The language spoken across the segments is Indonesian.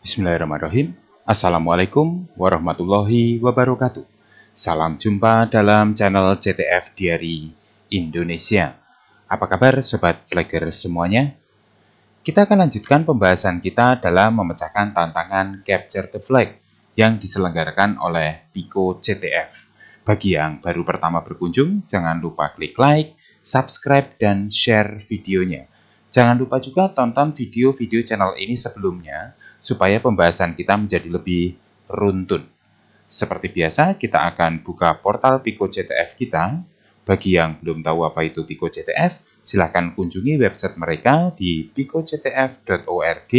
Bismillahirrahmanirrahim. Assalamualaikum warahmatullahi wabarakatuh. Salam jumpa dalam channel CTF Diary Indonesia. Apa kabar sobat Flagger semuanya? Kita akan lanjutkan pembahasan kita dalam memecahkan tantangan Capture the Flag yang diselenggarakan oleh Pico CTF. Bagi yang baru pertama berkunjung, jangan lupa klik like, subscribe, dan share videonya. Jangan lupa juga tonton video-video channel ini sebelumnya supaya pembahasan kita menjadi lebih runtun. Seperti biasa, kita akan buka portal Pico CTF kita. Bagi yang belum tahu apa itu Pico CTF, silahkan kunjungi website mereka di picoctf.org,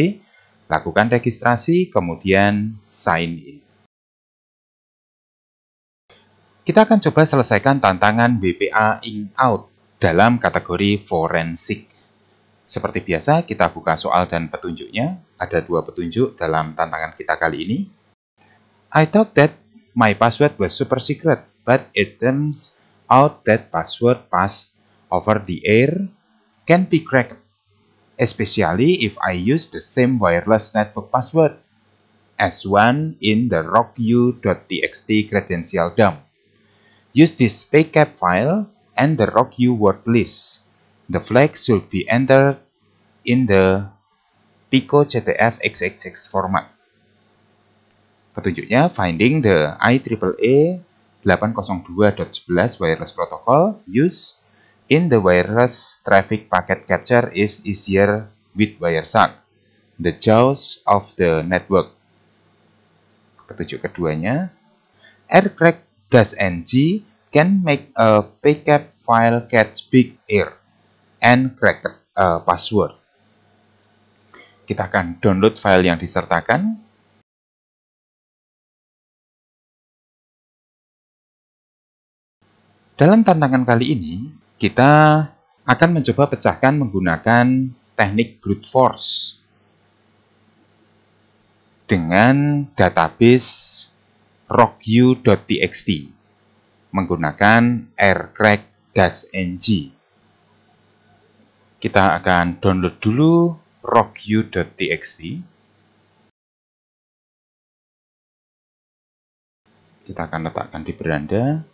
lakukan registrasi, kemudian sign in. Kita akan coba selesaikan tantangan BPA in out dalam kategori forensik. Seperti biasa, kita buka soal dan petunjuknya ada dua petunjuk dalam tantangan kita kali ini. I thought that my password was super secret, but it turns out that password passed over the air can be cracked, especially if I use the same wireless network password as one in the rocku.txt credential dump. Use this pcap file and the rocku word list. The flag should be entered in the Pico CTF XXX format. Petunjuknya finding the IEEE 802.11 wireless protocol used in the wireless traffic packet catcher is easier with WireShark, the jaws of the network. Petunjuk keduanya, aircrack dash NG can make a packet file catch big air and crack a password. Kita akan download file yang disertakan. Dalam tantangan kali ini, kita akan mencoba pecahkan menggunakan teknik brute force dengan database rockyou.txt menggunakan aircrack-ng. Kita akan download dulu rockyou.txt kita akan letakkan di beranda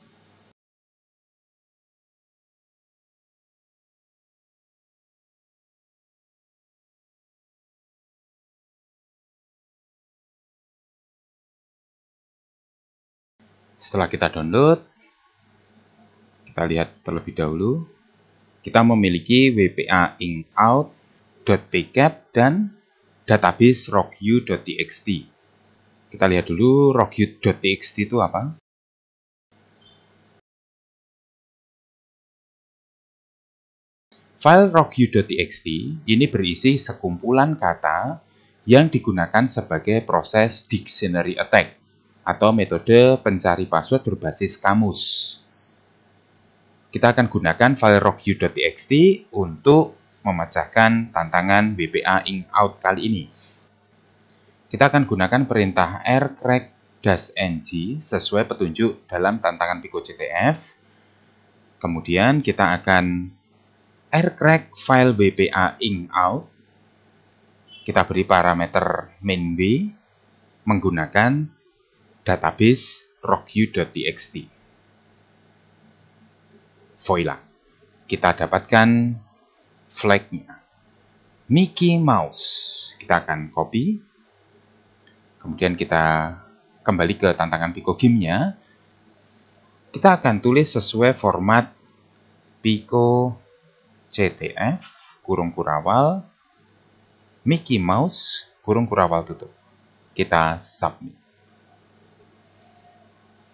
setelah kita download kita lihat terlebih dahulu kita memiliki WPA in out .pcap dan database rockyou.txt. Kita lihat dulu rockyou.txt itu apa. File rockyou.txt ini berisi sekumpulan kata yang digunakan sebagai proses dictionary attack atau metode pencari password berbasis kamus. Kita akan gunakan file rockyou.txt untuk memecahkan tantangan BPA in Out kali ini. Kita akan gunakan perintah rcrec-ng sesuai petunjuk dalam tantangan Pico CTF. Kemudian kita akan crack file BPA in Out. Kita beri parameter main B menggunakan database rockyou.txt. Voila, kita dapatkan flagnya. Mickey Mouse. Kita akan copy. Kemudian kita kembali ke tantangan Pico Game-nya. Kita akan tulis sesuai format Pico CTF, kurung kurawal, Mickey Mouse, kurung kurawal tutup. Kita submit.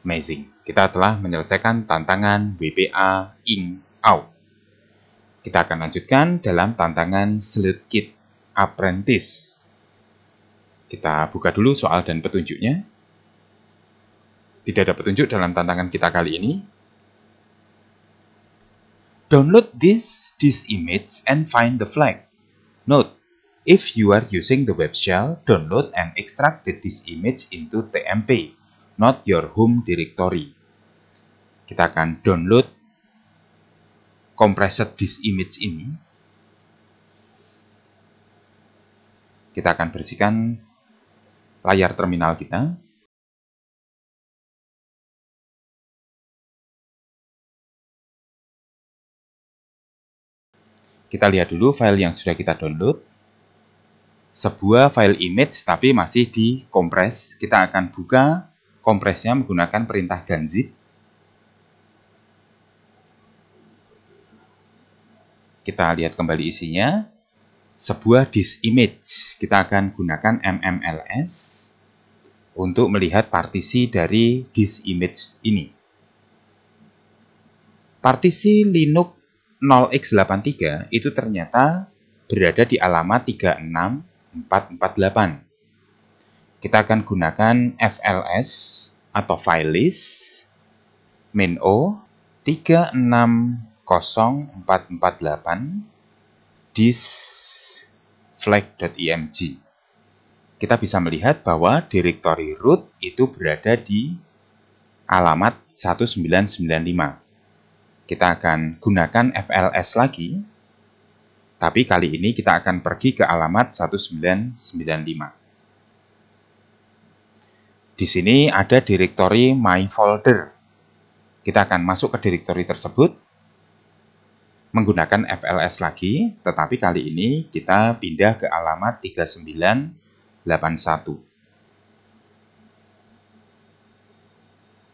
Amazing. Kita telah menyelesaikan tantangan WPA In Out. Kita akan lanjutkan dalam tantangan Slide Kit Apprentice. Kita buka dulu soal dan petunjuknya. Tidak ada petunjuk dalam tantangan kita kali ini. Download this this image and find the flag. Note, if you are using the web shell, download and extract this image into TMP, not your home directory. Kita akan download compressed disk image ini kita akan bersihkan layar terminal kita kita lihat dulu file yang sudah kita download sebuah file image tapi masih di dikompres kita akan buka kompresnya menggunakan perintah ganzip Kita lihat kembali isinya. Sebuah disk image. Kita akan gunakan MMLS untuk melihat partisi dari disk image ini. Partisi Linux 0x83 itu ternyata berada di alamat 36448. Kita akan gunakan FLS atau file list min o 36 0448 disflag.img. E kita bisa melihat bahwa direktori root itu berada di alamat 1995. Kita akan gunakan FLS lagi, tapi kali ini kita akan pergi ke alamat 1995. Di sini ada direktori my folder. Kita akan masuk ke direktori tersebut menggunakan FLS lagi, tetapi kali ini kita pindah ke alamat 3981.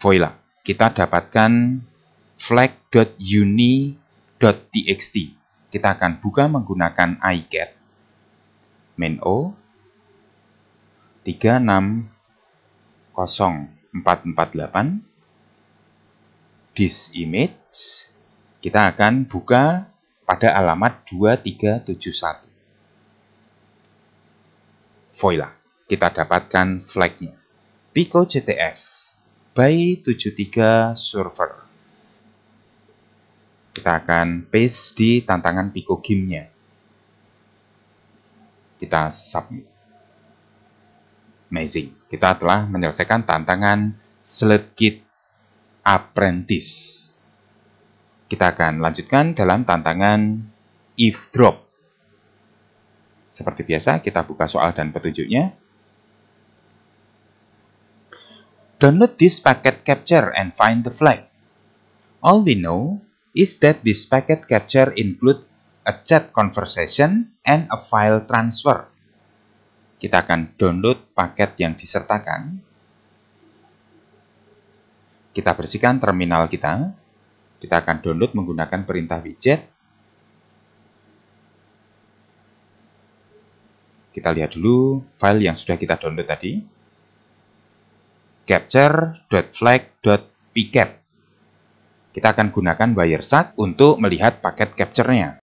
Voila, kita dapatkan flag.uni.txt. Kita akan buka menggunakan iget main o 360448 this image kita akan buka pada alamat 2371. Voila, kita dapatkan flagnya. Pico CTF by 73 server. Kita akan paste di tantangan Pico gamenya. Kita submit. Amazing, kita telah menyelesaikan tantangan sled kit Apprentice. Kita akan lanjutkan dalam tantangan if drop. Seperti biasa, kita buka soal dan petunjuknya. Download this packet capture and find the flag. All we know is that this packet capture include a chat conversation and a file transfer. Kita akan download paket yang disertakan. Kita bersihkan terminal kita. Kita akan download menggunakan perintah widget. Kita lihat dulu file yang sudah kita download tadi. capture.flag.pcap. Kita akan gunakan wiresat untuk melihat paket capture-nya.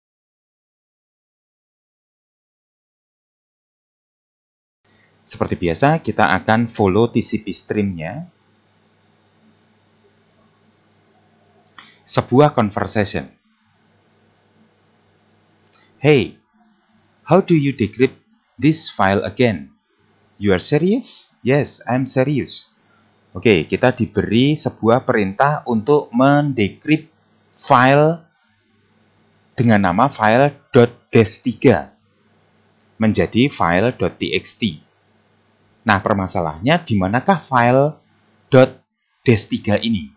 Seperti biasa, kita akan follow TCP stream-nya sebuah conversation. Hey, how do you decrypt this file again? You are serious? Yes, I'm serious. Oke, okay, kita diberi sebuah perintah untuk mendecrypt file dengan nama file .des3 menjadi file .txt. Nah, permasalahannya di manakah file .des3 ini?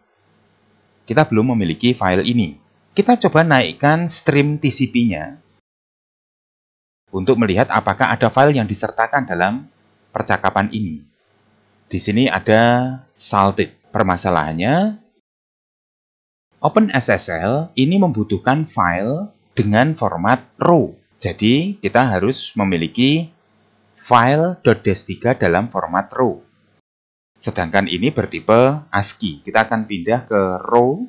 Kita belum memiliki file ini. Kita coba naikkan stream TCP-nya untuk melihat apakah ada file yang disertakan dalam percakapan ini. Di sini ada salted. Permasalahannya, OpenSSL ini membutuhkan file dengan format raw. Jadi, kita harus memiliki file .des3 dalam format raw. Sedangkan ini bertipe ASCII. Kita akan pindah ke row,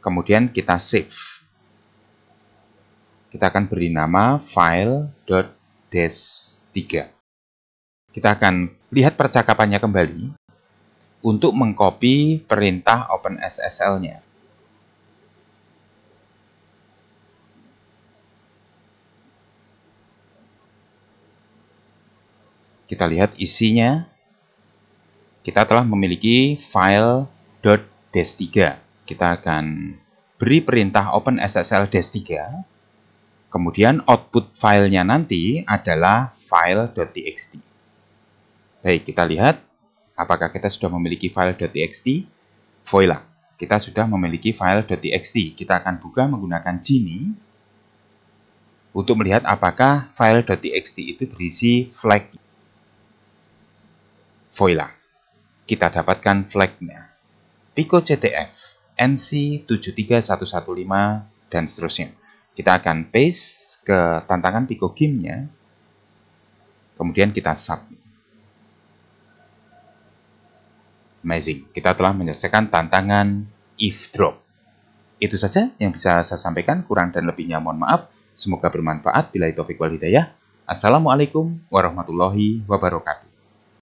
kemudian kita save. Kita akan beri nama file.des3. Kita akan lihat percakapannya kembali untuk mengcopy perintah OpenSSL-nya. Kita lihat isinya kita telah memiliki file .des3. Kita akan beri perintah open SSL des3. Kemudian output filenya nanti adalah file file.txt. Baik, kita lihat apakah kita sudah memiliki file file.txt. Voila, kita sudah memiliki file file.txt. Kita akan buka menggunakan Gini untuk melihat apakah file file.txt itu berisi flag. Voila. Kita dapatkan flagnya. Pico CTF, NC73115, dan seterusnya. Kita akan paste ke tantangan Pico game Kemudian kita submit. Amazing, kita telah menyelesaikan tantangan if drop. Itu saja yang bisa saya sampaikan, kurang dan lebihnya mohon maaf. Semoga bermanfaat. Bila itu wal hidayah. Assalamualaikum warahmatullahi wabarakatuh.